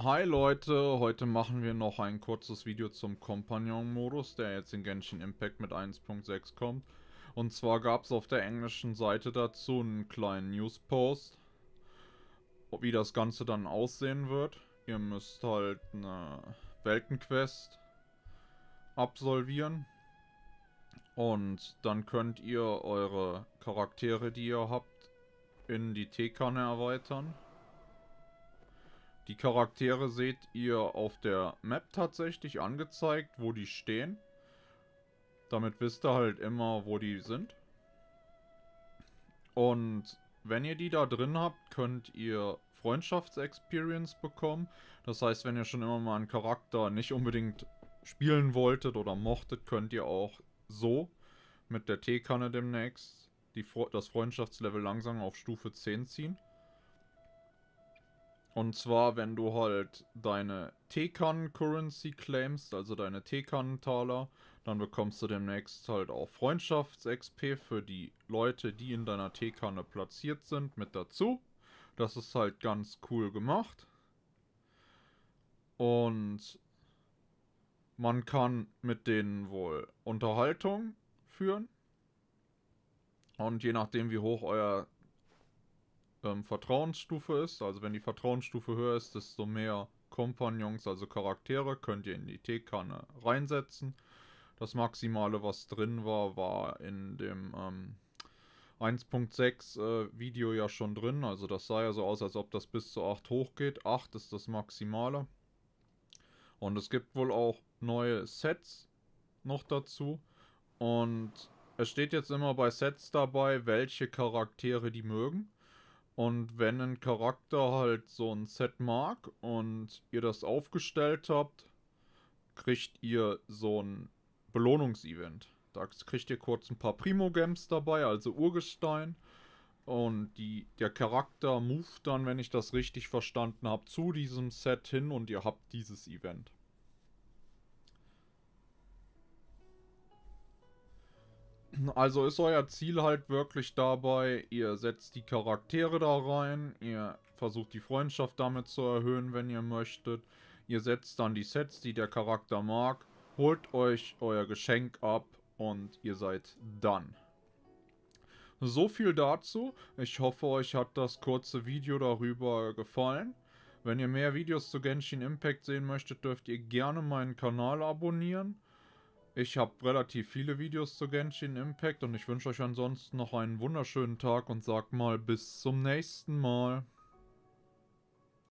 Hi Leute, heute machen wir noch ein kurzes Video zum Compagnon-Modus, der jetzt in Genshin Impact mit 1.6 kommt. Und zwar gab es auf der englischen Seite dazu einen kleinen News-Post, wie das Ganze dann aussehen wird. Ihr müsst halt eine Weltenquest absolvieren. Und dann könnt ihr eure Charaktere, die ihr habt, in die Teekanne erweitern. Die Charaktere seht ihr auf der Map tatsächlich angezeigt, wo die stehen. Damit wisst ihr halt immer, wo die sind. Und wenn ihr die da drin habt, könnt ihr Freundschaftsexperience bekommen. Das heißt, wenn ihr schon immer mal einen Charakter nicht unbedingt spielen wolltet oder mochtet, könnt ihr auch so mit der Teekanne demnächst die, das Freundschaftslevel langsam auf Stufe 10 ziehen. Und zwar, wenn du halt deine Tekan Currency claimst, also deine Tekan Taler, dann bekommst du demnächst halt auch Freundschafts-XP für die Leute, die in deiner Teekanne platziert sind, mit dazu. Das ist halt ganz cool gemacht. Und man kann mit denen wohl Unterhaltung führen. Und je nachdem, wie hoch euer ähm, Vertrauensstufe ist. Also wenn die Vertrauensstufe höher ist, desto mehr Kompagnons, also Charaktere, könnt ihr in die Teekanne reinsetzen. Das Maximale, was drin war, war in dem ähm, 1.6 äh, Video ja schon drin. Also das sah ja so aus, als ob das bis zu 8 hochgeht. 8 ist das Maximale. Und es gibt wohl auch neue Sets noch dazu. Und es steht jetzt immer bei Sets dabei, welche Charaktere die mögen. Und wenn ein Charakter halt so ein Set mag und ihr das aufgestellt habt, kriegt ihr so ein Belohnungsevent. Da kriegt ihr kurz ein paar Primo-Gems dabei, also Urgestein. Und die, der Charakter move dann, wenn ich das richtig verstanden habe, zu diesem Set hin und ihr habt dieses Event. Also ist euer Ziel halt wirklich dabei, ihr setzt die Charaktere da rein, ihr versucht die Freundschaft damit zu erhöhen, wenn ihr möchtet, ihr setzt dann die Sets, die der Charakter mag, holt euch euer Geschenk ab und ihr seid dann. So viel dazu. Ich hoffe, euch hat das kurze Video darüber gefallen. Wenn ihr mehr Videos zu Genshin Impact sehen möchtet, dürft ihr gerne meinen Kanal abonnieren. Ich habe relativ viele Videos zu Genshin Impact und ich wünsche euch ansonsten noch einen wunderschönen Tag und sag mal bis zum nächsten Mal.